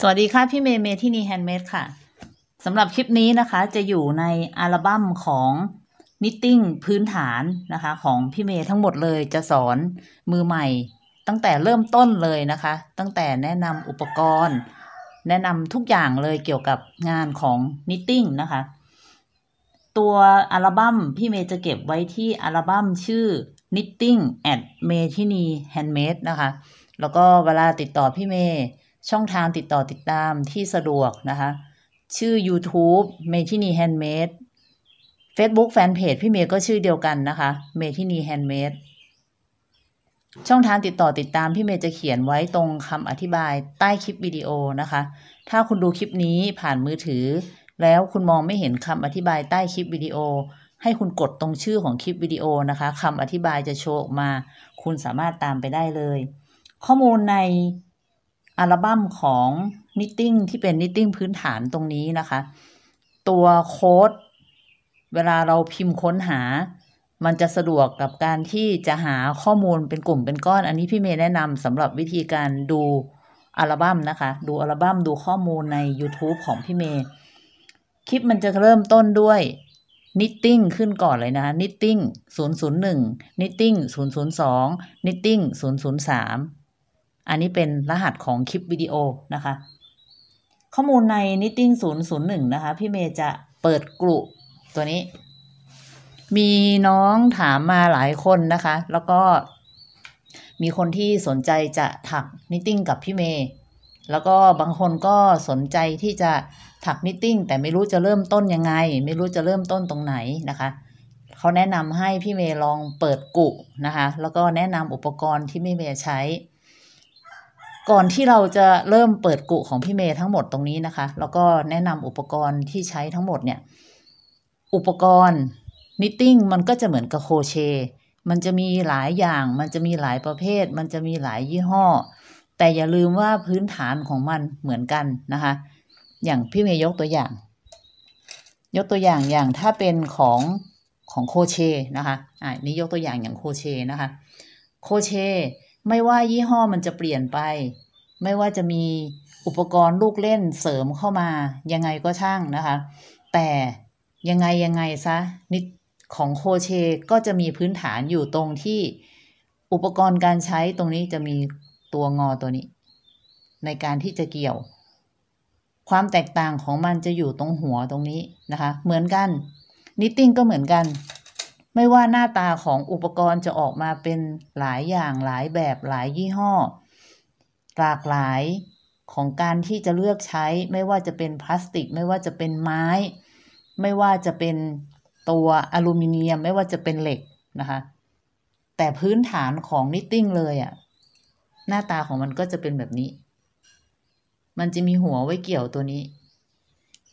สวัสดีค่ะพี่เมย์เมที่นี่แฮนด์เมดค่ะสำหรับคลิปนี้นะคะจะอยู่ในอัลบั้มของนิตติ้งพื้นฐานนะคะ ของพี่เมย์ทั้งหมดเลยจะสอนมือใหม่ตั้งแต่เริ่มต้นเลยนะคะ ตั้งแต่แนะนำอุปกรณ์ แนะนำทุกอย่างเลยเกี่ยวกับงานของนิตติ้งนะคะตัวอัลบั้มพี่เมย์จะเก็บไว้ที่อัลบั้มชื่อ knitting at m e t i n i handmade นะคะแล้วก็เวลาติดต่อพี่เมย์ช่องทางติดต่อติดตามที่สะดวกนะคะ ชื่อ YouTube เมทินีแฮนด์เมด Facebook Fanpage พี่เมย์ก็ชื่อเดียวกันนะคะเมทินีแฮนด์เมดช่องทางติดต่อติดตามพี่เมย์จะเขียนไว้ตรงคำอธิบายใต้คลิปวิดีโอนะคะ ถ้าคุณดูคลิปนี้ผ่านมือถือ แล้วคุณมองไม่เห็นคำอธิบายใต้คลิปวิดีโอ ให้คุณกดตรงชื่อของคลิปวิดีโอนะคะคำอธิบายจะโชว์มา คุณสามารถตามไปได้เลย ข้อมูลในอัลบั้มของนิตติ้งที่เป็นนิตติ้งพื้นฐานตรงนี้นะคะ ตัวโค้ด เวลาเราพิมพ์ค้นหา มันจะสะดวกกับการที่จะหาข้อมูลเป็นกลุ่มเป็นก้อนอันนี้พี่เมย์แนะนำสำหรับวิธีการดูอัลบั้มนะคะ ดูอัลบั้มดูข้อมูลใน YouTube ของพี่เมย์ คลิปมันจะเริ่มต้นด้วยนิตติ้งขึ้นก่อนเลยนะะนิตติ้ง001นิตติ้ง002นิตติ้ง003อันนี้เป็นรหัสของคลิปวิดีโอนะคะ ข้อมูลใน Knitting 001นะคะ พี่เมย์จะเปิดกลุ่มตัวนี้ มีน้องถามมาหลายคนนะคะ แล้วก็มีคนที่สนใจจะถักนิตติ้งกับพี่เมย์แล้วก็บางคนก็สนใจที่จะถักนิตติ้งแต่ไม่รู้จะเริ่มต้นยังไง ไม่รู้จะเริ่มต้นตรงไหนนะคะเขาแนะนำให้พี่เมย์ลองเปิดกลุ่นะคะ แล้วก็แนะนำอุปกรณ์ที่พี่เมย์ใช้ก่อนที่เราจะเริ่มเปิดกุของพี่เมย์ทั้งหมดตรงนี้นะคะ แล้วก็แนะนำอุปกรณ์ที่ใช้ทั้งหมดเนี่ย อุปกรณ์นิตติ้งมันก็จะเหมือนกับโคเช มันจะมีหลายอย่าง มันจะมีหลายประเภท มันจะมีหลายยี่ห้อ แต่อย่าลืมว่าพื้นฐานของมันเหมือนกันนะคะ อย่างพี่เมย์ยกตัวอย่าง ยกตัวอย่างอย่างถ้าเป็นของของโคเชนะคะอ่านี้ยกตัวอย่างอย่างโคเชนะคะ โคเชไม่ว่ายี่ห้อมันจะเปลี่ยนไป ไม่ว่าจะมีอุปกรณ์ลูกเล่นเสริมเข้ามายังไงก็ช่างนะคะ แต่ยังไงยังไงซะ นิดของโคเชก็จะมีพื้นฐานอยู่ตรงที่ อุปกรณ์การใช้ตรงนี้จะมีตัวงอตัวนี้ ในการที่จะเกี่ยว ความแตกต่างของมันจะอยู่ตรงหัวตรงนี้นะคะ เหมือนกันนิตติ้งก็เหมือนกันไม่ว่าหน้าตาของอุปกรณ์จะออกมาเป็นหลายอย่างหลายแบบหลายยี่ห้อ หลากหลายของการที่จะเลือกใช้ไม่ว่าจะเป็นพลาสติก ไม่ว่าจะเป็นไม้ ไม่ว่าจะเป็นตัวอลูมิเนียมไม่ว่าจะเป็นเหล็กนะคะ แต่พื้นฐานของนิตติ้งเลยอะ่ะหน้าตาของมันก็จะเป็นแบบนี้ มันจะมีหัวไว้เกี่ยวตัวนี้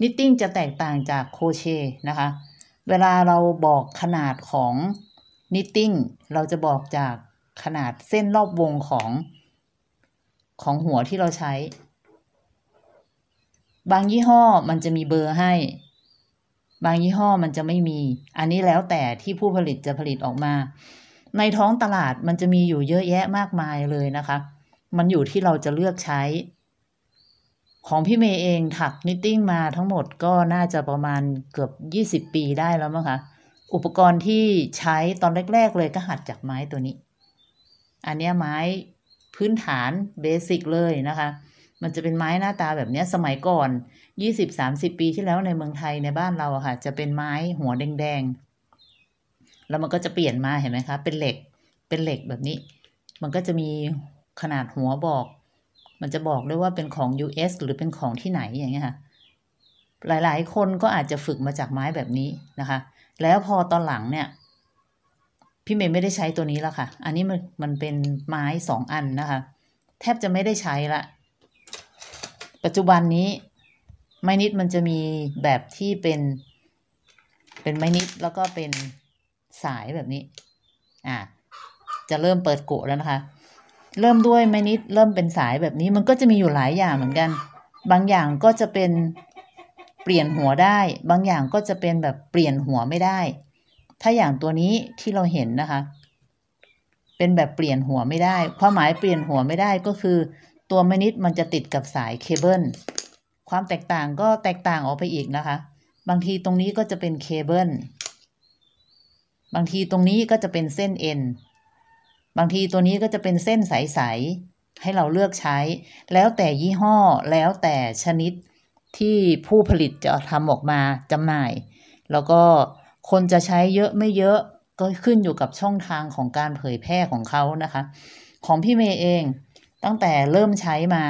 นิตติ้งจะแตกต่างจากโคเชนะคะเวลาเราบอกขนาดของนิตติ้งเราจะบอกจากขนาดเส้นรอบวงของ ของหัวที่เราใช้ บางยี่ห้อมันจะมีเบอร์ให้ บางยี่ห้อมันจะไม่มี อันนี้แล้วแต่ที่ผู้ผลิตจะผลิตออกมา ในท้องตลาดมันจะมีอยู่เยอะแยะมากมายเลยนะคะ มันอยู่ที่เราจะเลือกใช้ของพี่เมย์เองถักนิตติ้งมาทั้งหมดก็น่าจะประมาณเกือบยี่สิบปีได้แล้วมั้งคะอุปกรณ์ที่ใช้ตอนแรกๆเลยก็หัดจากไม้ตัวนี้ อันนี้ไม้พื้นฐานเบสิกเลยนะคะ มันจะเป็นไม้หน้าตาแบบนี้สมัยก่อน20-30ปีที่แล้วในเมืองไทยในบ้านเราอะค่ะ จะเป็นไม้หัวแดงๆแล้วมันก็จะเปลี่ยนมาเห็นไหมคะเป็นเหล็กเป็นเหล็กแบบนี้ มันก็จะมีขนาดหัวบอกมันจะบอกด้วยว่าเป็นของ US หรือเป็นของที่ไหนอย่างเงี้ยค่ะ หลายๆ คนก็อาจจะฝึกมาจากไม้แบบนี้นะคะ แล้วพอตอนหลังเนี่ย พี่เมย์ไม่ได้ใช้ตัวนี้แล้วค่ะ อันนี้มันมันเป็นไม้สองอันนะคะ แทบจะไม่ได้ใช้ละ ปัจจุบันนี้ ไม้นิดมันจะมีแบบที่เป็น เป็นไม้นิดแล้วก็เป็นสายแบบนี้ อ่าจะเริ่มเปิดโกะแล้วนะคะเริ่มด้วยไม่นิดเริ่มเป็นสายแบบนี้มันก็จะมีอยู่หลายอย่างเหมือนกัน บางอย่างก็จะเป็นเปลี่ยนหัวได้ บางอย่างก็จะเป็นแบบเปลี่ยนหัวไม่ได้ ถ้าอย่างตัวนี้ที่เราเห็นนะคะเป็นแบบเปลี่ยนหัวไม่ได้ ความหมายเปลี่ยนหัวไม่ได้ก็คือตัวไม่นิดมันจะติดกับสายเคเบิลความแตกต่างก็แตกต่างออกไปอีกนะคะ บางทีตรงนี้ก็จะเป็นเคเบิลบางทีตรงนี้ก็จะเป็นเส้นเอ็นบางทีตัวนี้ก็จะเป็นเส้นใสๆให้เราเลือกใช้ แล้วแต่ยี่ห้อแล้วแต่ชนิดที่ผู้ผลิตจะทำออกมาจำหน่าย แล้วก็คนจะใช้เยอะไม่เยอะก็ขึ้นอยู่กับช่องทางของการเผยแพร่ของเขานะคะ ของพี่เมย์เองตั้งแต่เริ่มใช้มา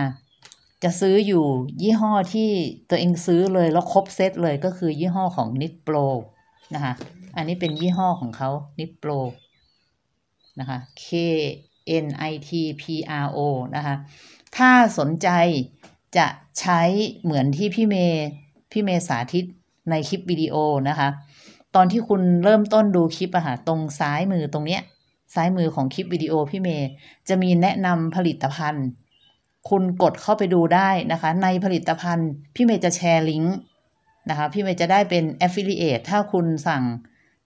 จะซื้ออยู่ยี่ห้อที่ตัวเองซื้อเลยแล้วครบเซตเลยก็คือยี่ห้อของนิดโปรนะคะอันนี้เป็นยี่ห้อของเขานิดโปรนะคะ K N I T P R O นะคะ ถ้าสนใจจะใช้เหมือนที่พี่เมย์พี่เมย์สาธิตในคลิปวิดีโอ นะคะ ตอนที่คุณเริ่มต้นดูคลิปอะค่ะตรงซ้ายมือตรงเนี้ยซ้ายมือของคลิปวิดีโอ พี่เมย์จะมีแนะนำผลิตภัณฑ์ คุณกดเข้าไปดูได้นะคะในผลิตภัณฑ์พี่เมย์จะแชร์ลิงก์นะคะพี่เมย์จะได้เป็น affiliate ถ้าคุณสั่ง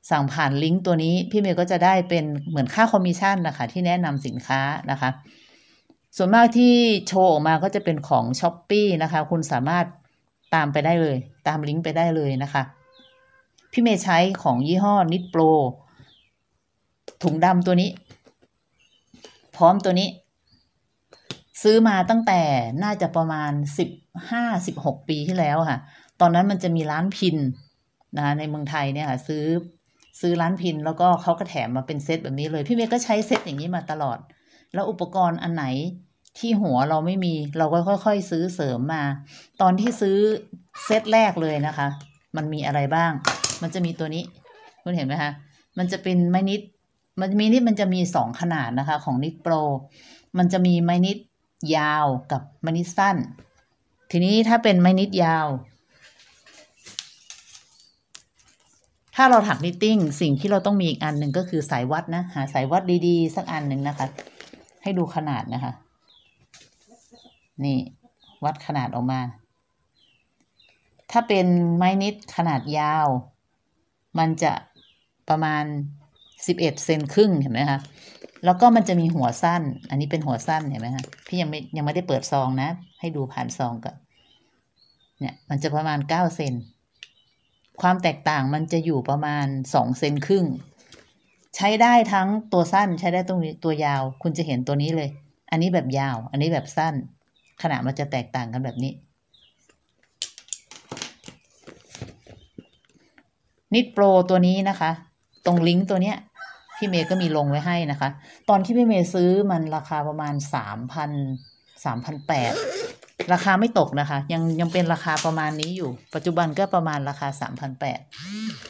สั่งผ่านลิงก์ตัวนี้พี่เมย์ก็จะได้เป็นเหมือนค่าคอมมิชชั่นนะคะที่แนะนำสินค้านะคะ ส่วนมากที่โชว์ออกมาก็จะเป็นของ s h อ p e e นะคะ คุณสามารถตามไปได้เลยตามลิงก์ไปได้เลยนะคะ พี่เมย์ใช้ของยี่ห้อนิดโปรถุงดำตัวนี้ พร้อมตัวนี้ ซื้อมาตั้งแต่น่าจะประมาณสิบห้าสิบหกปีที่แล้วค่ะ ตอนนั้นมันจะมีร้านพินนะในเมืองไทยเนี่ยค่ะ ซื้อซื้อร้านพินแล้วก็เขาก็แถมมาเป็นเซตแบบนี้เลยพี่เมย์ก็ใช้เซตอย่างนี้มาตลอด แล้วอุปกรณ์อันไหนที่หัวเราไม่มีเราก็ค่อย ๆซื้อเสริมมาตอนที่ซื้อเซตแรกเลยนะคะ มันมีอะไรบ้างมันจะมีตัวนี้คุณเห็นไหมคะมันจะเป็นไม้นิดมันมีนิดมันจะมีสองขนาดนะคะของนิดโปรมันจะมีไม้นิดยาวกับไม้นิดสั้นทีนี้ถ้าเป็นไม้นิดยาวถ้าเราถักนิตติ้งสิ่งที่เราต้องมีอีกอันหนึ่งก็คือสายวัด นะหาสายวัดดี ๆ สักอันหนึ่งนะคะ ให้ดูขนาดนะคะ นี่ วัดขนาดออกมา ถ้าเป็นไม้นิดขนาดยาว มันจะประมาณสิบเอ็ดเซนครึ่งเห็นไหมคะแล้วก็มันจะมีหัวสั้น อันนี้เป็นหัวสั้นเห็นไหมคะพี่ยังไม่ยังไม่ได้เปิดซองนะให้ดูผ่านซองก่อนเนี่ย มันจะประมาณเก้าเซนความแตกต่างมันจะอยู่ประมาณสองเซนครึ่ง ใช้ได้ทั้งตัวสั้น ใช้ได้ตรงนี้ตัวยาวคุณจะเห็นตัวนี้เลย อันนี้แบบยาว อันนี้แบบสั้น ขนาดมันจะแตกต่างกันแบบนี้ นิดโปรตัวนี้นะคะ ตรงลิงก์ตัวเนี้ย พี่เมย์ก็มีลงไว้ให้นะคะ ตอนที่พี่เมย์ซื้อมันราคาประมาณสามพันสามพันแปดราคาไม่ตกนะคะยังยังเป็นราคาประมาณนี้อยู่ ปัจจุบันก็ประมาณราคา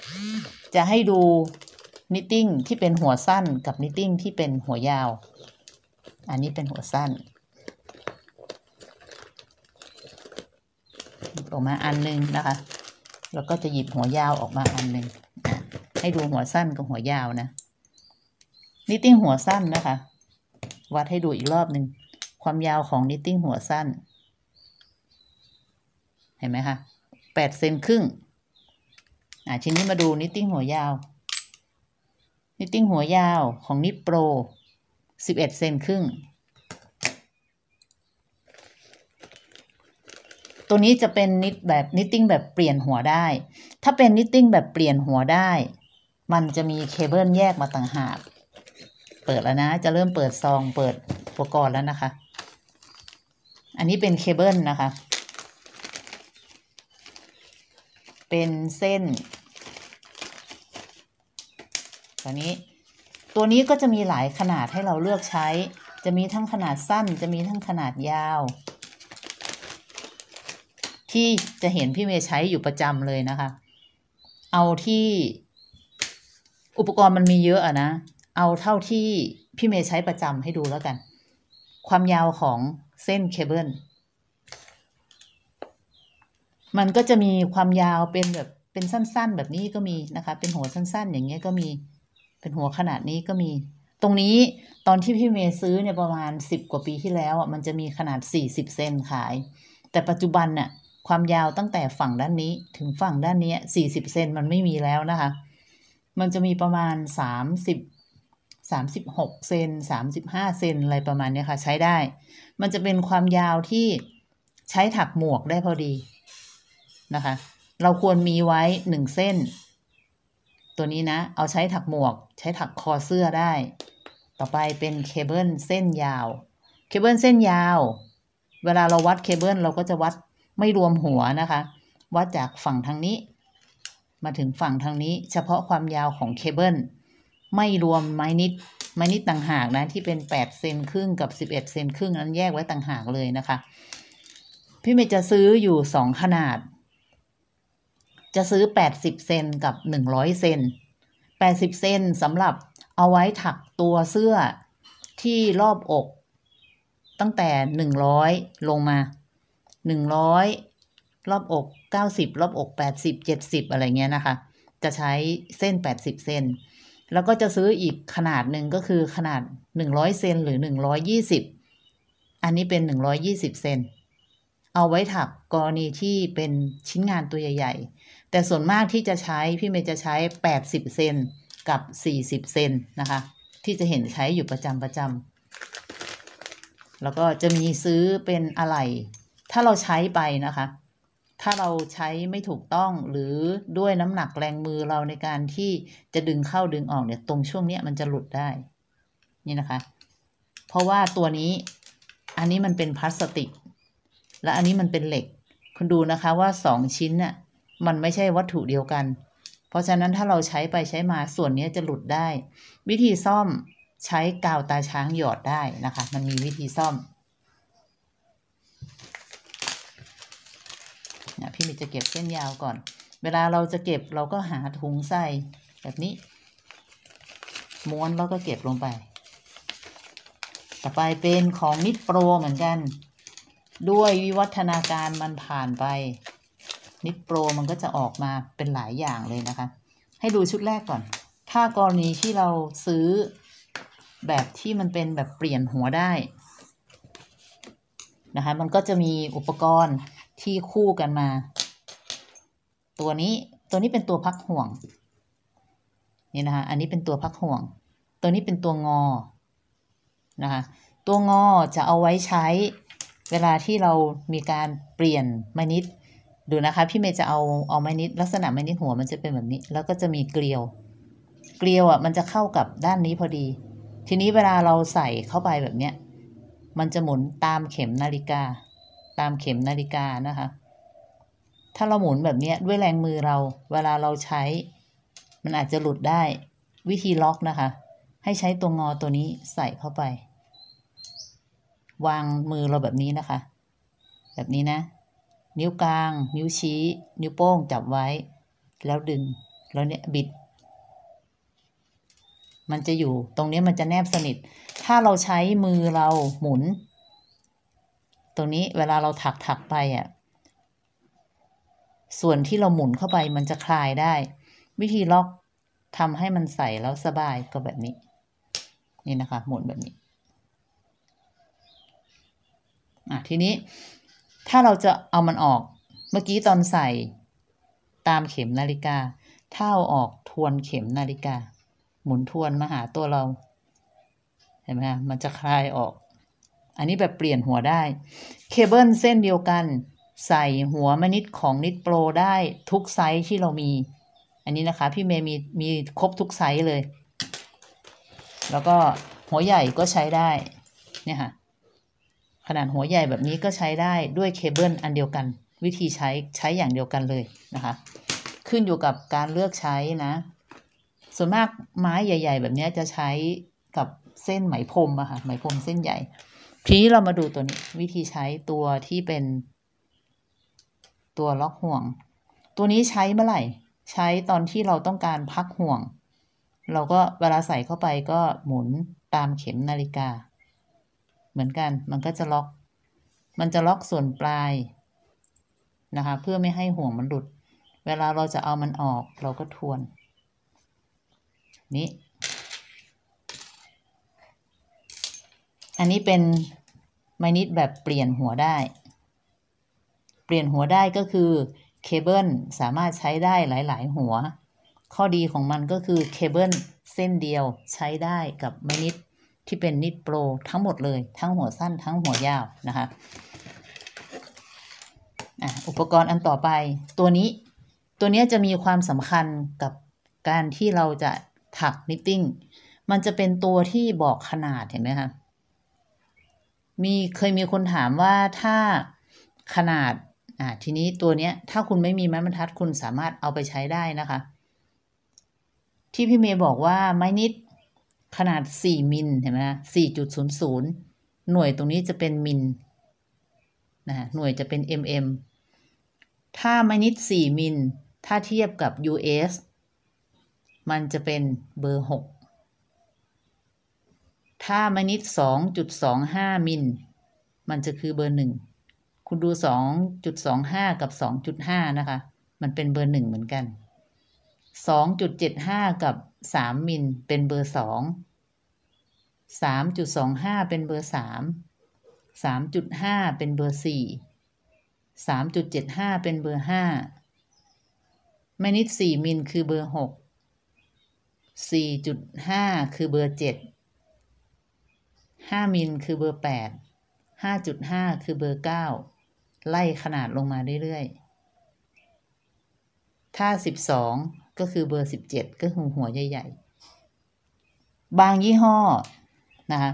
3,800จะให้ดูนิตติ้งที่เป็นหัวสั้นกับนิตติ้งที่เป็นหัวยาว อันนี้เป็นหัวสั้นหยิบออกมาอันนึงนะคะ แล้วก็จะหยิบหัวยาวออกมาอันนึงให้ดูหัวสั้นกับหัวยาวนะนิตติ้งหัวสั้นนะคะ วัดให้ดูอีกรอบหนึ่งความยาวของนิตติ้งหัวสั้นห็นไหมคะแปดเซนครึ่ง อ่ะทีนี้มาดูนิตติ้งหัวยาว นิตติ้งหัวยาวของนิปโปรสิบเอ็ดเซนครึ่ง ตัวนี้จะเป็นนิตแบบนิตติ้งแบบเปลี่ยนหัวได้ ถ้าเป็นนิตติ้งแบบเปลี่ยนหัวได้ มันจะมีเคเบิลแยกมาต่างหาก เปิดแล้วนะ จะเริ่มเปิดซองเปิดอุปกรณ์แล้วนะคะ อันนี้เป็นเคเบิลนะคะเป็นเส้นตัวนี้ตัวนี้ก็จะมีหลายขนาดให้เราเลือกใช้ จะมีทั้งขนาดสั้นจะมีทั้งขนาดยาว ที่จะเห็นพี่เมย์ใช้อยู่ประจำเลยนะคะ เอาที่ อุปกรณ์มันมีเยอะอะนะ เอาเท่าที่พี่เมย์ใช้ประจำให้ดูแล้วกัน ความยาวของเส้นเคเบิลมันก็จะมีความยาวเป็นแบบเป็นสั้นๆ แบบนี้ก็มีนะคะ เป็นหัวสั้น ๆอย่างเงี้ยก็มี เป็นหัวขนาดนี้ก็มี ตรงนี้ตอนที่พี่เมย์ซื้อเนี่ยประมาณสิบกว่าปีที่แล้วอ่ะมันจะมีขนาดสี่สิบเซนขาย แต่ปัจจุบันน่ะความยาวตั้งแต่ฝั่งด้านนี้ถึงฝั่งด้านนี้สี่สิบเซนมันไม่มีแล้วนะคะ มันจะมีประมาณสามสิบสามสิบหกเซนสามสิบห้าเซนอะไรประมาณนี้ค่ะ ใช้ได้ มันจะเป็นความยาวที่ใช้ถักหมวกได้พอดีนะคะ เราควรมีไว้หนึ่งเส้น ตัวนี้นะ เอาใช้ถักหมวก ใช้ถักคอเสื้อได้ ต่อไปเป็นเคเบิลเส้นยาว เคเบิลเส้นยาว เวลาเราวัดเคเบิลเราก็จะวัดไม่รวมหัวนะคะ วัดจากฝั่งทางนี้มาถึงฝั่งทางนี้ เฉพาะความยาวของเคเบิล ไม่รวมไม้นิด ไม้นิดต่างหากนะที่เป็น8เซนครึ่งกับ11เซนครึ่งนั้นแยกไว้ต่างหากเลยนะคะ พี่เมย์จะซื้ออยู่2ขนาดจะซื้อ80เซนกับ100เซน80เซนสำหรับเอาไว้ถักตัวเสื้อที่รอบอก ตั้งแต่100ลงมา100รอบอก90รอบอก80 70อะไรเงี้ยนะคะ จะใช้เส้น80เซนแล้วก็จะซื้ออีกขนาดหนึ่งก็คือขนาด100เซนหรือ120อันนี้เป็น120เซนเอาไว้ถักกรณีที่เป็นชิ้นงานตัวใหญ่ ๆ แต่ส่วนมากที่จะใช้พี่เมย์จะใช้80เซนกับ40เซนนะคะ ที่จะเห็นใช้อยู่ประจำประจำแล้วก็จะมีซื้อเป็นอะไรถ้าเราใช้ไปนะคะ ถ้าเราใช้ไม่ถูกต้องหรือด้วยน้ำหนักแรงมือเราในการที่จะดึงเข้าดึงออกเนี่ย ตรงช่วงนี้มันจะหลุดได้นี่นะคะ เพราะว่าตัวนี้อันนี้มันเป็นพลาสติกและอันนี้มันเป็นเหล็ก คุณดูนะคะว่าสองชิ้นน่ะ มันไม่ใช่วัตถุเดียวกัน เพราะฉะนั้นถ้าเราใช้ไปใช้มาส่วนนี้จะหลุดได้ วิธีซ่อมใช้กาวตาช้างหยอดได้นะคะ มันมีวิธีซ่อมนียพี่มิจะเก็บเส้นยาวก่อน เวลาเราจะเก็บเราก็หาถุงใส่ แบบนี้ ม้วนแล้วก็เก็บลงไป ต่อไปเป็นของมิดโปรเหมือนกันด้วยวิวัฒนาการมันผ่านไป นิดโปรมันก็จะออกมาเป็นหลายอย่างเลยนะคะ ให้ดูชุดแรกก่อน ถ้ากรณีที่เราซื้อแบบที่มันเป็นแบบเปลี่ยนหัวได้ นะคะมันก็จะมีอุปกรณ์ที่คู่กันมา ตัวนี้ตัวนี้เป็นตัวพักห่วง นี่นะคะอันนี้เป็นตัวพักห่วง ตัวนี้เป็นตัวงอนะคะตัวงอจะเอาไว้ใช้เวลาที่เรามีการเปลี่ยนไม้นิดดูนะคะ พี่เมย์จะเอาเอาไม้นิด ลักษณะไม้นิดหัวมันจะเป็นแบบนี้ แล้วก็จะมีเกลียว เกลียวอ่ะมันจะเข้ากับด้านนี้พอดี ทีนี้เวลาเราใส่เข้าไปแบบเนี้ย มันจะหมุนตามเข็มนาฬิกา ตามเข็มนาฬิกานะคะ ถ้าเราหมุนแบบนี้ด้วยแรงมือเรา เวลาเราใช้ มันอาจจะหลุดได้ วิธีล็อกนะคะ ให้ใช้ตัวงอตัวนี้ใส่เข้าไปวางมือเราแบบนี้นะคะ แบบนี้นะ นิ้วกลาง นิ้วชี้ นิ้วโป้งจับไว้ แล้วดึง แล้วเนี่ยบิด มันจะอยู่ ตรงนี้มันจะแนบสนิท ถ้าเราใช้มือเราหมุน ตรงนี้เวลาเราถักถักไปอะ่ะ ส่วนที่เราหมุนเข้าไปมันจะคลายได้ วิธีล็อกทำให้มันใส่แล้วสบายก็แบบนี้ นี่นะคะ หมุนแบบนี้อะทีนี้ถ้าเราจะเอามันออกเมื่อกี้ตอนใส่ ตามเข็มนาฬิกาถ้าเอาออกทวนเข็มนาฬิกา หมุนทวนมาหาตัวเรา เห็นไหมคะมันจะคลายออก อันนี้แบบเปลี่ยนหัวได้ เคเบิลเส้นเดียวกัน ใส่หัวมนิดของนิดโปรได้ทุกไซส์ที่เรามี อันนี้นะคะพี่เมย์มีมีครบทุกไซส์เลย แล้วก็หัวใหญ่ก็ใช้ได้ เนี่ยค่ะขนาดหัวใหญ่แบบนี้ก็ใช้ได้ด้วยเคเบิลอันเดียวกัน วิธีใช้ใช้อย่างเดียวกันเลยนะคะ ขึ้นอยู่กับการเลือกใช้นะ ส่วนมากไม้ใหญ่ ๆ แบบนี้จะใช้กับเส้นไหมพรมอะค่ะไหมพรมเส้นใหญ่ทีนี้เรามาดูตัวนี้วิธีใช้ตัวที่เป็นตัวล็อกห่วง ตัวนี้ใช้เมื่อไหร่ ใช้ตอนที่เราต้องการพักห่วง เราก็เวลาใส่เข้าไปก็หมุนตามเข็มนาฬิกาเหมือนกัน มันก็จะล็อก มันจะล็อกส่วนปลายนะคะ เพื่อไม่ให้ห่วงมันหลุด เวลาเราจะเอามันออกเราก็ทวน นี้อันนี้เป็นไมนิดแบบเปลี่ยนหัวได้ เปลี่ยนหัวได้ก็คือเคเบิลสามารถใช้ได้หลาย ๆหัว ข้อดีของมันก็คือเคเบิลเส้นเดียวใช้ได้กับไมนิดที่เป็นนิดโปรทั้งหมดเลยทั้งหัวสั้นทั้งหัวยาวนะคะ อุปกรณ์อันต่อไป ตัวนี้ตัวนี้จะมีความสำคัญกับการที่เราจะถักนิตติ้งมันจะเป็นตัวที่บอกขนาดเห็นไหมคะมีเคยมีคนถามว่าถ้าขนาดอ่าทีนี้ตัวเนี้ยถ้าคุณไม่มีไม้บรรทัดคุณสามารถเอาไปใช้ได้นะคะ ที่พี่เมย์บอกว่าไม้นิดขนาด 4มิลเห็นไหมสี่จุดศูนย์ศูนย์หน่วยตรงนี้จะเป็นมิลนะหน่วยจะเป็น mm ถ้าไม่นิด4มิล ถ้าเทียบกับ US มันจะเป็นเบอร์ 6 ถ้าไม่นิด2.25มิล มันจะคือเบอร์ 1 คุณดู 2.25 กับ 2.5 นะคะ มันเป็นเบอร์ 1 เหมือนกัน 2.75 กับสามมิลเป็นเบอร์สอง สามจุดสองห้าเป็นเบอร์สาม สามจุดห้าเป็นเบอร์สี่ สามจุดเจ็ดห้าเป็นเบอร์ห้าแม่นิดสี่มิลคือเบอร์หก สี่จุดห้าคือเบอร์เจ็ด ห้ามิลคือเบอร์แปด ห้าจุดห้าคือเบอร์เก้า ไล่ขนาดลงมาเรื่อยๆ ถ้าสิบสองก็คือเบอร์สิบเจ็ดก็คือหัวใหญ่ๆ บางยี่ห้อ นะคะ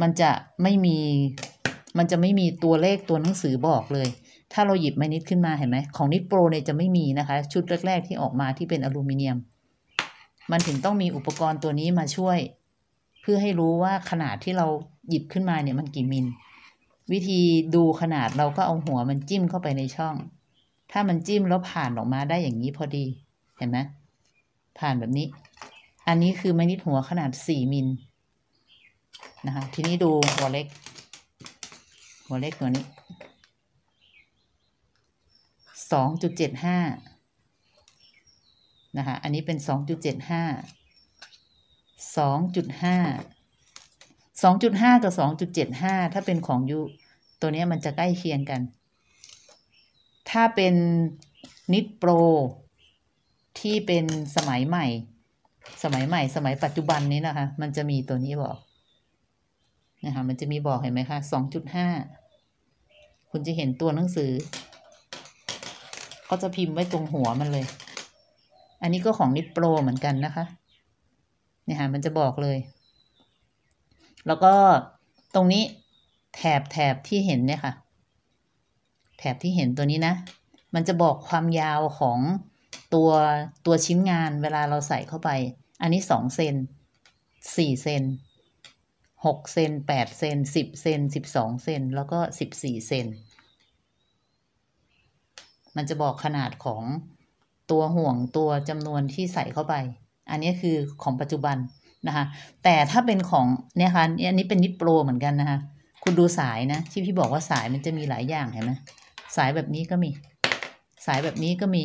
มันจะไม่มี มันจะไม่มีตัวเลขตัวหนังสือบอกเลย ถ้าเราหยิบไมนิดขึ้นมาเห็นไหมของนิดโปรเนี่ยจะไม่มีนะคะ ชุดแรกๆที่ออกมาที่เป็นอลูมิเนียม มันถึงต้องมีอุปกรณ์ตัวนี้มาช่วย เพื่อให้รู้ว่าขนาดที่เราหยิบขึ้นมาเนี่ยมันกี่มิล วิธีดูขนาดเราก็เอาหัวมันจิ้มเข้าไปในช่อง ถ้ามันจิ้มแล้วผ่านออกมาได้อย่างนี้พอดีเห็นไหมผ่านแบบนี้ อันนี้คือไม้นิดหัวขนาดสี่มิลนะคะ ทีนี้ดูหัวเล็ก หัวเล็กตัวนี้สองจุดเจ็ดห้านะคะ อันนี้เป็นสองจุดเจ็ดห้าสองจุดห้าสองจุดห้ากับสองจุดเจ็ดห้าถ้าเป็นของยูตัวนี้มันจะใกล้เคียงกัน ถ้าเป็นนิดโปรที่เป็นสมัยใหม่ สมัยใหม่ สมัยปัจจุบัน นี้นะคะ มันจะมีตัวนี้บอกนะคะมันจะมีบอก เห็นไหมคะ สองจุดห้า คุณจะเห็นตัวหนังสือ ก็จะพิมพ์ไว้ตรงหัวมันเลย อันนี้ก็ของนิดโปรเหมือนกันนะคะ เนี่ยค่ะ มันจะบอกเลย แล้วก็ตรงนี้แถบแถบที่เห็นเนี่ยค่ะ แถบที่เห็นตัวนี้นะ มันจะบอกความยาวของตัวตัวชิ้นงานเวลาเราใส่เข้าไป อันนี้สองเซนสี่เซนหกเซนแปดเซนสิบเซนสิบสองเซนแล้วก็สิบสี่เซน มันจะบอกขนาดของตัวห่วงตัวจำนวนที่ใส่เข้าไป อันนี้คือของปัจจุบันนะคะ แต่ถ้าเป็นของเนี่ยคะ่ะอันนี้เป็นนิดโปรเหมือนกันนะคะ คุณดูสายนะที่พี่บอกว่าสายมันจะมีหลายอย่างเห็นไหมสายแบบนี้ก็มี สายแบบนี้ก็มี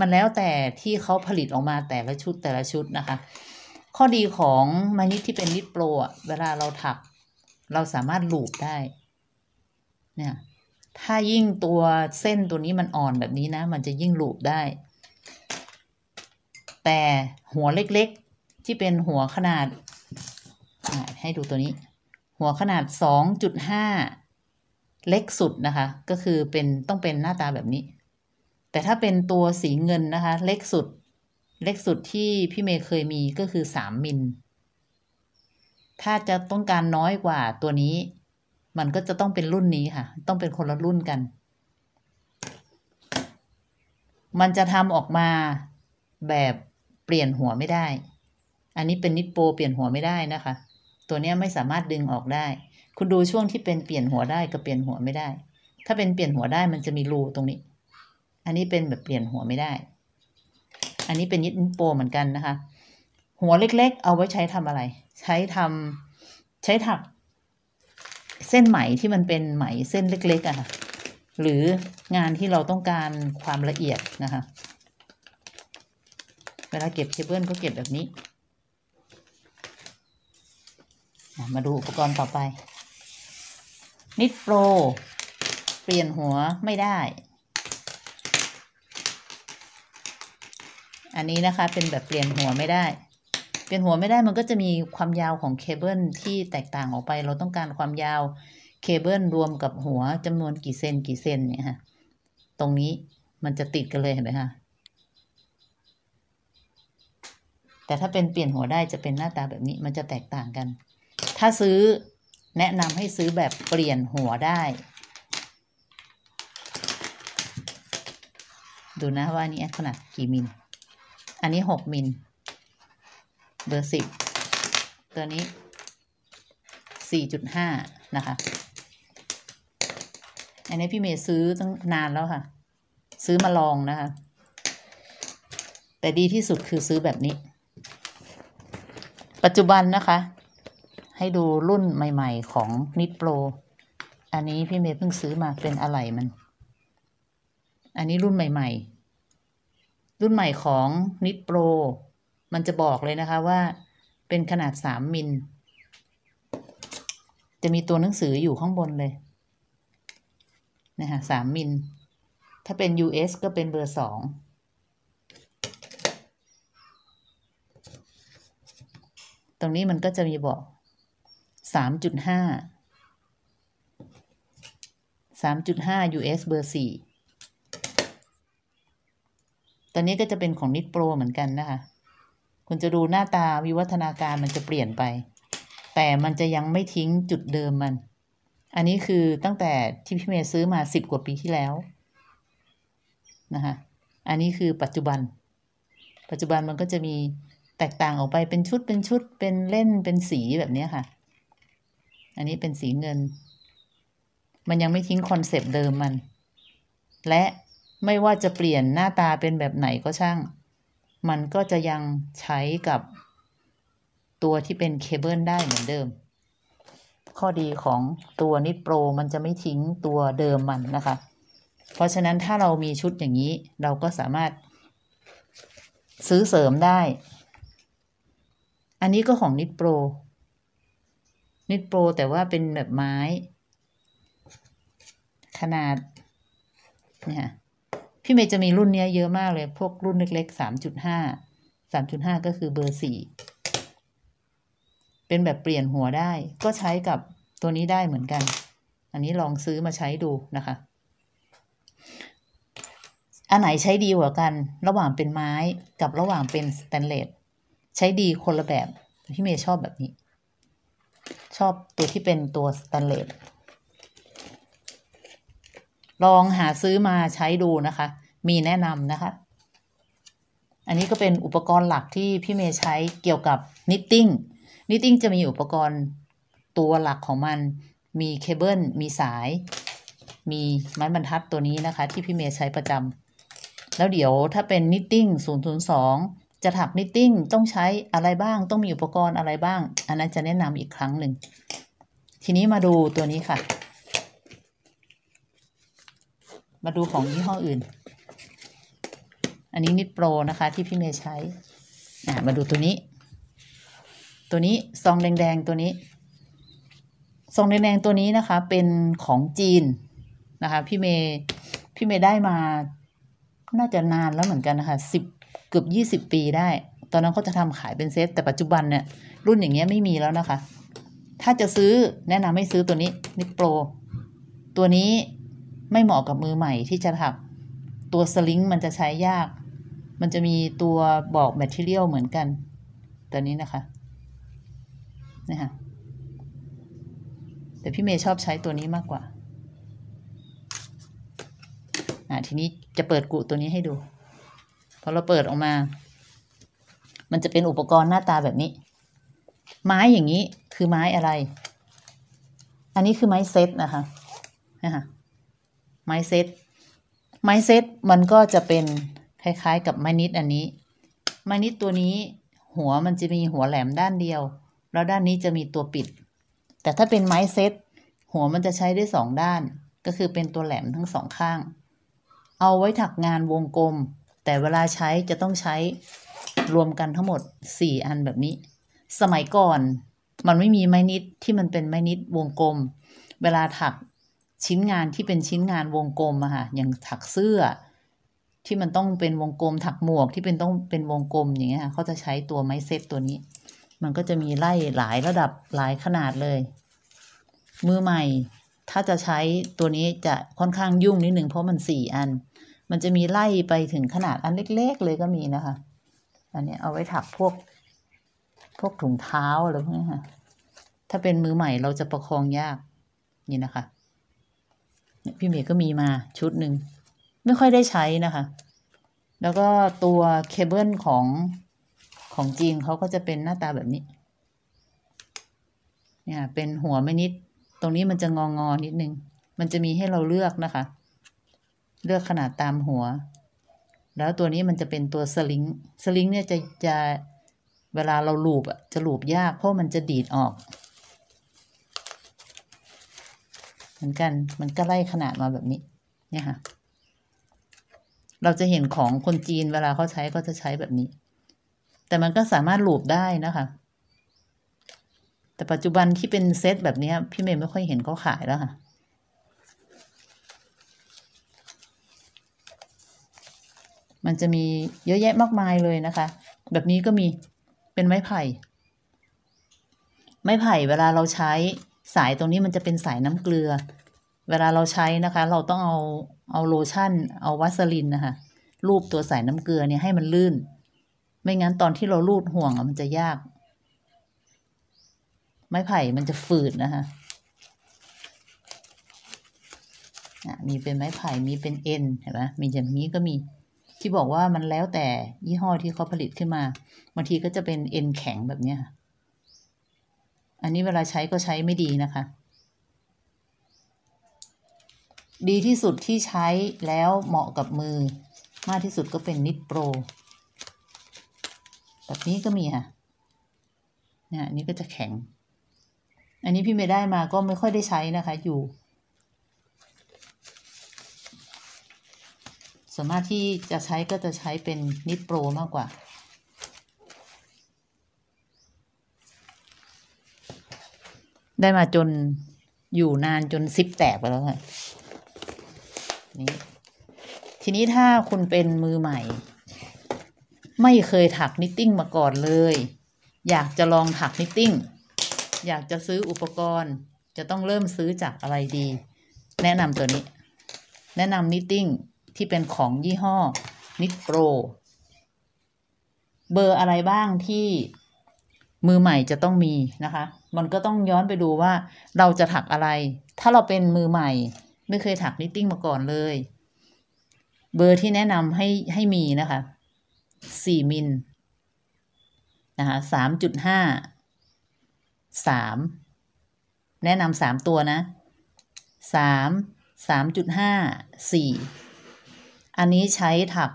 มันแล้วแต่ที่เขาผลิตออกมาแต่ละชุดแต่ละชุดนะคะ ข้อดีของมานิดที่เป็นนิดโปรอ่ะ เวลาเราถักเราสามารถลูบได้ เนี่ย ถ้ายิ่งตัวเส้นตัวนี้มันอ่อนแบบนี้นะ มันจะยิ่งลูบได้ แต่หัวเล็กๆ ที่เป็นหัวขนาด ให้ดูตัวนี้ หัวขนาด2.5เล็กสุดนะคะ ก็คือเป็นต้องเป็นหน้าตาแบบนี้แต่ถ้าเป็นตัวสีเงินนะคะเล็กสุด เล็กสุดที่พี่เมย์เคยมีก็คือสามมิลถ้าจะต้องการน้อยกว่าตัวนี้มันก็จะต้องเป็นรุ่นนี้ค่ะต้องเป็นคนละรุ่นกัน มันจะทำออกมาแบบเปลี่ยนหัวไม่ได้ อันนี้เป็นนิดโปเปลี่ยนหัวไม่ได้นะคะ ตัวนี้ไม่สามารถดึงออกได้ คุณดูช่วงที่เป็นเปลี่ยนหัวได้กับเปลี่ยนหัวไม่ได้ ถ้าเป็นเปลี่ยนหัวได้มันจะมีรูตรงนี้อันนี้เป็นแบบเปลี่ยนหัวไม่ได้ อันนี้เป็นยิดโปเหมือนกันนะคะ หัวเล็กๆ เอาไว้ใช้ทำอะไร ใช้ทำใช้ถัก เส้นไหมที่มันเป็นไหมเส้นเล็กๆอะค่ะ หรืองานที่เราต้องการความละเอียดนะคะ เวลาเก็บเคเบิลก็เก็บแบบนี้ มาดูอุปกรณ์ต่อไป นิดโปรเปลี่ยนหัวไม่ได้อันนี้นะคะ เป็นแบบเปลี่ยนหัวไม่ได้ เปลี่ยนหัวไม่ได้มันก็จะมีความยาวของเคเบิลที่แตกต่างออกไปเราต้องการความยาวเคเบิลรวมกับหัวจำนวนกี่เซนกี่เซนเนี่ยค่ะตรงนี้มันจะติดกันเลยเห็นไหมคะแต่ถ้าเป็นเปลี่ยนหัวได้จะเป็นหน้าตาแบบนี้มันจะแตกต่างกัน ถ้าซื้อแนะนำให้ซื้อแบบเปลี่ยนหัวได้ดูนะว่านี่ขนาดกี่มิลอันนี้หกมิล เบอร์สิบตัวนี้สี่จุดห้านะคะ อันนี้พี่เมย์ซื้อตั้งนานแล้วค่ะ ซื้อมาลองนะคะ แต่ดีที่สุดคือซื้อแบบนี้ ปัจจุบันนะคะ ให้ดูรุ่นใหม่ๆของนิดโปรอันนี้พี่เมย์เพิ่งซื้อมาเป็นอะไหล่มัน อันนี้รุ่นใหม่ๆรุ่นใหม่ของนิดโปร มันจะบอกเลยนะคะว่า เป็นขนาดสามมิล จะมีตัวหนังสืออยู่ข้างบนเลยนะคะสามมิล ถ้าเป็น US ก็เป็นเบอร์สอง ตรงนี้มันก็จะมีบอกสามจุดห้าสามจุดห้า US เบอร์สี่ตอนนี้ก็จะเป็นของนิดโปรเหมือนกันนะคะ คุณจะดูหน้าตาวิวัฒนาการมันจะเปลี่ยนไป แต่มันจะยังไม่ทิ้งจุดเดิมมัน อันนี้คือตั้งแต่ที่พี่เมย์ซื้อมาสิบกว่าปีที่แล้วนะคะ อันนี้คือปัจจุบัน ปัจจุบันมันก็จะมีแตกต่างออกไปเป็นชุดเป็นชุดเป็นเล่นเป็นสีแบบนี้ค่ะ อันนี้เป็นสีเงิน มันยังไม่ทิ้งคอนเซปต์เดิมมัน และไม่ว่าจะเปลี่ยนหน้าตาเป็นแบบไหนก็ช่าง มันก็จะยังใช้กับตัวที่เป็นเคเบิลได้เหมือนเดิม ข้อดีของตัวนิดโปร มันจะไม่ทิ้งตัวเดิมมันนะคะ เพราะฉะนั้นถ้าเรามีชุดอย่างนี้เราก็สามารถ ซื้อเสริมได้ อันนี้ก็ของนิดโปร นิดโปรแต่ว่าเป็นแบบไม้ ขนาด เนี่ยพี่เมย์จะมีรุ่นเนี้ยเยอะมากเลย พวกรุ่นเล็กๆสามจุดห้า สามจุดห้าก็คือเบอร์สี่ เป็นแบบเปลี่ยนหัวได้ ก็ใช้กับตัวนี้ได้เหมือนกัน อันนี้ลองซื้อมาใช้ดูนะคะ อันไหนใช้ดีกว่ากัน ระหว่างเป็นไม้กับระหว่างเป็นสแตนเลสใช้ดีคนละแบบพี่เมย์ชอบแบบนี้ ชอบตัวที่เป็นตัวสแตนเลสลองหาซื้อมาใช้ดูนะคะ มีแนะนำนะคะ อันนี้ก็เป็นอุปกรณ์หลักที่พี่เมย์ใช้เกี่ยวกับนิตติ้ง นิตติ้งจะมีอุปกรณ์ตัวหลักของมัน มีเคเบิลมีสาย มีไม้บรรทัดตัวนี้นะคะ ที่พี่เมย์ใช้ประจำแล้วเดี๋ยวถ้าเป็นนิตติ้ง0ูนจะถักนิตติ้งต้องใช้อะไรบ้าง ต้องมีอุปกรณ์อะไรบ้าง อันนั้นจะแนะนำอีกครั้งหนึ่ง ทีนี้มาดูตัวนี้ค่ะมาดูของยี่ห้ออื่น อันนี้นิดโปรนะคะ ที่พี่เมย์ใช้อ่ามาดูตัวนี้ ตัวนี้ซองแดงๆ ตัวนี้ ซองแดงๆตัวนี้นะคะ เป็นของจีนนะคะพี่เมย์ พี่เมย์ได้มา น่าจะนานแล้วเหมือนกันนะคะสิบเกือบยี่สิบปีได้ ตอนนั้นเขาจะทำขายเป็นเซตแต่ปัจจุบันเนี่ยรุ่นอย่างเงี้ยไม่มีแล้วนะคะ ถ้าจะซื้อแนะนำให้ซื้อตัวนี้นิดโปรตัวนี้ไม่เหมาะกับมือใหม่ที่จะถักตัวสลิงมันจะใช้ยาก มันจะมีตัวบอกแมทเทียลเหมือนกันตัวนี้นะคะนี่ค่ะแต่พี่เมย์ชอบใช้ตัวนี้มากกว่า อ่าทีนี้จะเปิดกุตัวนี้ให้ดูพอเราเปิดออกมา มันจะเป็นอุปกรณ์หน้าตาแบบนี้ ไม้อย่างนี้คือไม้อะไร อันนี้คือไม้เซตนะคะ นะคะไม้เซตไม้เซตมันก็จะเป็นคล้ายๆกับไม้นิดอันนี้ ไม้นิดตัวนี้หัวมันจะมีหัวแหลมด้านเดียว แล้วด้านนี้จะมีตัวปิด แต่ถ้าเป็นไม้เซตหัวมันจะใช้ได้สองด้าน ก็คือเป็นตัวแหลมทั้งสองข้าง เอาไว้ถักงานวงกลม แต่เวลาใช้จะต้องใช้รวมกันทั้งหมด 4 อันแบบนี้ สมัยก่อนมันไม่มีไม้นิดที่มันเป็นไม้นิดวงกลม เวลาถักชิ้นงานที่เป็นชิ้นงานวงกลมอะค่ะอย่างถักเสื้อ ที่มันต้องเป็นวงกลมถักหมวกที่เป็นต้องเป็นวงกลมอย่างเงี้ยค่ะเขาจะใช้ตัวไม้เซตตัวนี้ มันก็จะมีไล่หลายระดับหลายขนาดเลย มือใหม่ ถ้าจะใช้ตัวนี้จะค่อนข้างยุ่งนิดหนึ่ง เพราะมันสี่อัน มันจะมีไล่ไปถึงขนาดอันเล็กๆเลยก็มีนะคะ อันนี้เอาไว้ถักพวก พวกถุงเท้าอะไรพวกนี้ค่ะถ้าเป็นมือใหม่เราจะประคองยาก นี่นะคะพี่เมย์ก็มีมาชุดหนึ่งไม่ค่อยได้ใช้นะคะ แล้วก็ตัวเคเบิลของของจริงเขาก็จะเป็นหน้าตาแบบนี้ เนี่ยเป็นหัวไม่นิดตรงนี้มันจะงองอนิดนึงมันจะมีให้เราเลือกนะคะ เลือกขนาดตามหัว แล้วตัวนี้มันจะเป็นตัวสลิงสลิงเนี่ยจะจะเวลาเราลูบอ่ะจะลูบยากเพราะมันจะดีดออกเหมือนกัน มันก็ไล่ขนาดมาแบบนี้เนี่ยค่ะ เราจะเห็นของคนจีนเวลาเขาใช้ก็จะใช้แบบนี้ แต่มันก็สามารถหลูบได้นะคะ แต่ปัจจุบันที่เป็นเซตแบบนี้พี่เมย์ไม่ค่อยเห็นเขาขายแล้วค่ะ มันจะมีเยอะแยะมากมายเลยนะคะ แบบนี้ก็มีเป็นไม้ไผ่ ไม้ไผ่เวลาเราใช้สายตรงนี้มันจะเป็นสายน้ำเกลือ เวลาเราใช้นะคะเราต้องเอาเอาโลชั่น เอาวัสลินนะคะรูปตัวสายน้ำเกลือเนี่ยให้มันลื่น ไม่งั้นตอนที่เราลูดห่วงอะมันจะยาก ไม้ไผ่มันจะฝืดนะคะมีเป็นไม้ไผ่มีเป็นเอ็นเห็นไหมมีอย่างนี้ก็มี ที่บอกว่ามันแล้วแต่ยี่ห้อที่เขาผลิตขึ้นมาบางทีก็จะเป็นเอ็นแข็งแบบเนี้ยค่ะอันนี้เวลาใช้ก็ใช้ไม่ดีนะคะ ดีที่สุดที่ใช้แล้วเหมาะกับมือ มากที่สุดก็เป็นนิดโปรแบบนี้ก็มีค่ะเนี่ยอันนี้ก็จะแข็ง อันนี้พี่ไม่ได้มาก็ไม่ค่อยได้ใช้นะคะอยู่ส่วนมากที่จะใช้ก็จะใช้เป็นนิดโปรมากกว่าได้มาจนอยู่นานจนซิปแตกไปแล้วค่ะนี่ทีนี้ถ้าคุณเป็นมือใหม่ ไม่เคยถักนิตติ้งมาก่อนเลย อยากจะลองถักนิตติ้งอยากจะซื้ออุปกรณ์ จะต้องเริ่มซื้อจากอะไรดีแนะนำตัวนี้แนะนำนิตติ้งที่เป็นของยี่ห้อ นิตโปรเบอร์อะไรบ้างที่มือใหม่จะต้องมีนะคะ มันก็ต้องย้อนไปดูว่าเราจะถักอะไร ถ้าเราเป็นมือใหม่ไม่เคยถักนิตติ้งมาก่อนเลย เบอร์ที่แนะนำให้ให้มีนะคะสี่มิลนะคะสามจุดห้าสามแนะนำสามตัวนะสามสามจุดห้าสี่อันนี้ใช้ถัก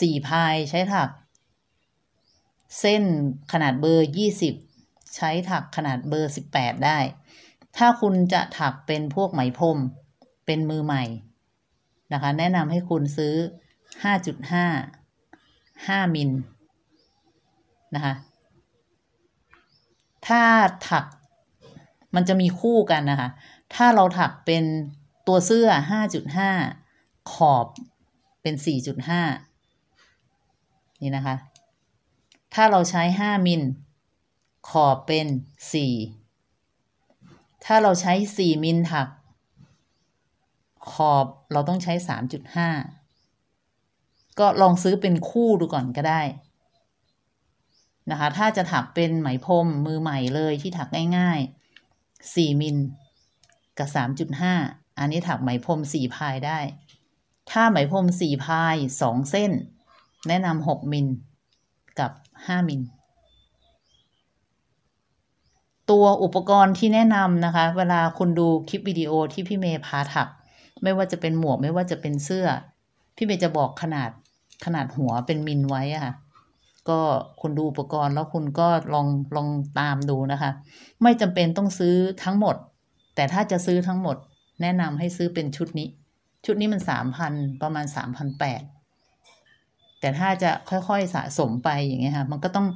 สี่พายใช้ถักเส้นขนาดเบอร์ 20 ใช้ถักขนาดเบอร์ 18 ได้ ถ้าคุณจะถักเป็นพวกไหมพรมเป็นมือใหม่นะคะ แนะนำให้คุณซื้อ 5.5 5มิลนะคะ ถ้าถักมันจะมีคู่กันนะคะ ถ้าเราถักเป็นตัวเสื้อ 5.5 ขอบเป็น 4.5 นี่นะคะถ้าเราใช้5มิลขอบเป็น4ถ้าเราใช้4มิลถัก ขอบเราต้องใช้3.5ก็ลองซื้อเป็นคู่ดูก่อนก็ได้ นะคะ ถ้าจะถักเป็นไหมพรมมือใหม่เลยที่ถักง่ายๆ4มิลกับ3.5อันนี้ถักไหมพรม4พายได้ ถ้าไหมพรม4พาย2เส้น แนะนำ6มิลกับ5มิลตัวอุปกรณ์ที่แนะนำนะคะ เวลาคุณดูคลิปวิดีโอที่พี่เมย์พา ถัก ไม่ว่าจะเป็นหมวกไม่ว่าจะเป็นเสื้อ พี่เมย์จะบอกขนาดขนาดหัวเป็นมิลไว้อะค่ะ ก็คุณดูอุปกรณ์แล้วคุณก็ลองลองตามดูนะคะ ไม่จำเป็นต้องซื้อทั้งหมด แต่ถ้าจะซื้อทั้งหมด แนะนำให้ซื้อเป็นชุดนี้ ชุดนี้มันสามพันประมาณสามพันแปดแต่ถ้าจะค่อย ๆสะสมไปอย่างเงี้ยค่ะ มันก็ต้อง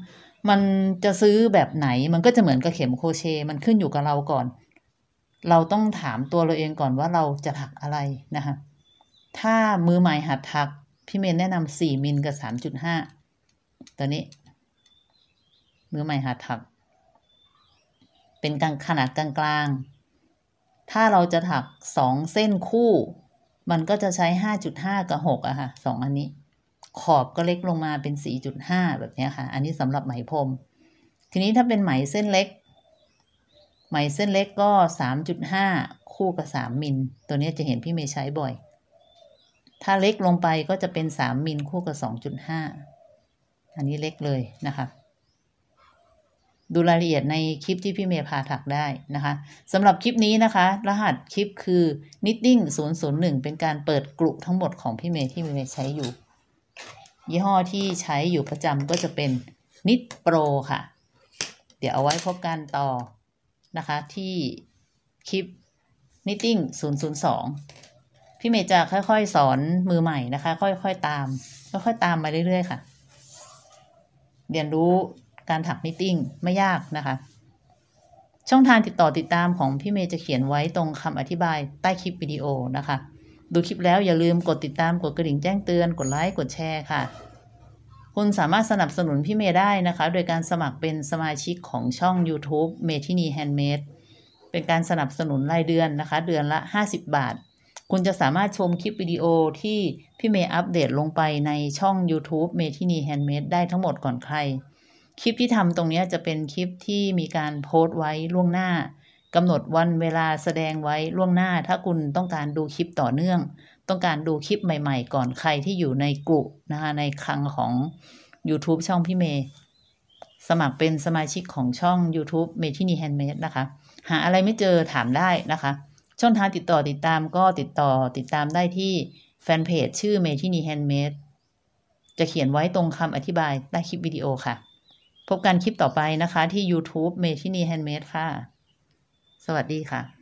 มันจะซื้อแบบไหน มันก็จะเหมือนกับเข็มโคเช มันขึ้นอยู่กับเราก่อน เราต้องถามตัวเราเองก่อนว่าเราจะถักอะไรนะคะ ถ้ามือใหม่หัดถัก พี่เมนแนะนำสี่มิลกับสามจุดห้าตัวนี้ มือใหม่หัดถัก เป็นกลางขนาดกลางๆถ้าเราจะถักสองเส้นคู่ มันก็จะใช้ห้าจุดห้ากับหกอะค่ะสองอันนี้ขอบ ก็เล็กลงมาเป็น 4.5แบบนี้ค่ะ อันนี้สำหรับไหมพรม ทีนี้ถ้าเป็นไหมเส้นเล็ก ไหมเส้นเล็กก็3.5คู่กับ3มิล ตัวนี้จะเห็นพี่เมย์ใช้บ่อย ถ้าเล็กลงไปก็จะเป็น3มิลคู่กับ2.5อันนี้เล็กเลยนะคะ ดูรายละเอียดในคลิปที่พี่เมย์พาถักได้นะคะ สำหรับคลิปนี้นะคะ รหัสคลิปคือ knitting 001เป็นการเปิดกลุ่มทั้งหมดของพี่เมย์ที่พี่เมย์ใช้อยู่ยี่ห้อที่ใช้อยู่ประจำก็จะเป็นนิดโปรค่ะ เดี๋ยวเอาไว้พบกันต่อนะคะที่คลิปนิตติ้ง002 พี่เมย์จะค่อย ๆสอนมือใหม่นะคะค่อยๆตาม ค่อยๆตามมาเรื่อย ๆค่ะ เรียนรู้การถักนิตติ้งไม่ยากนะคะ ช่องทางติดต่อติดตามของพี่เมย์จะเขียนไว้ตรงคำอธิบายใต้คลิปวิดีโอนะคะดูคลิปแล้วอย่าลืมกดติดตามกดกระดิ่งแจ้งเตือนกดไลค์กดแชร์ค่ะ คุณสามารถสนับสนุนพี่เมย์ได้นะคะ โดยการสมัครเป็นสมาชิกของช่อง YouTube เมทินีแฮนด์เมดเป็นการสนับสนุนรายเดือนนะคะ เดือนละ 50 บาท คุณจะสามารถชมคลิปวิดีโอที่พี่เมย์อัปเดตลงไปในช่อง YouTube เมทินีแฮนด์เมดได้ทั้งหมดก่อนใคร คลิปที่ทำตรงนี้จะเป็นคลิปที่มีการโพสต์ไว้ล่วงหน้ากำหนดวันเวลาแสดงไว้ล่วงหน้าถ้าคุณต้องการดูคลิปต่อเนื่อง ต้องการดูคลิปใหม่ ๆ ก่อนใครที่อยู่ในกลุ่มนะคะ ในคลังของ YouTube ช่องพี่เมย์สมัครเป็นสมาชิกของช่อง YouTube เมทินีแฮนด์เมดนะคะ หาอะไรไม่เจอถามได้นะคะ ช่องทางติดต่อติดตามก็ติดต่อติดตามได้ที่ แฟนเพจชื่อเมทินีแฮนด์เมดจะเขียนไว้ตรงคำอธิบายใต้คลิปวิดีโอค่ะ พบกันคลิปต่อไปนะคะที่ YouTube เมทินีแฮนด์เมดค่ะสวัสดีค่ะ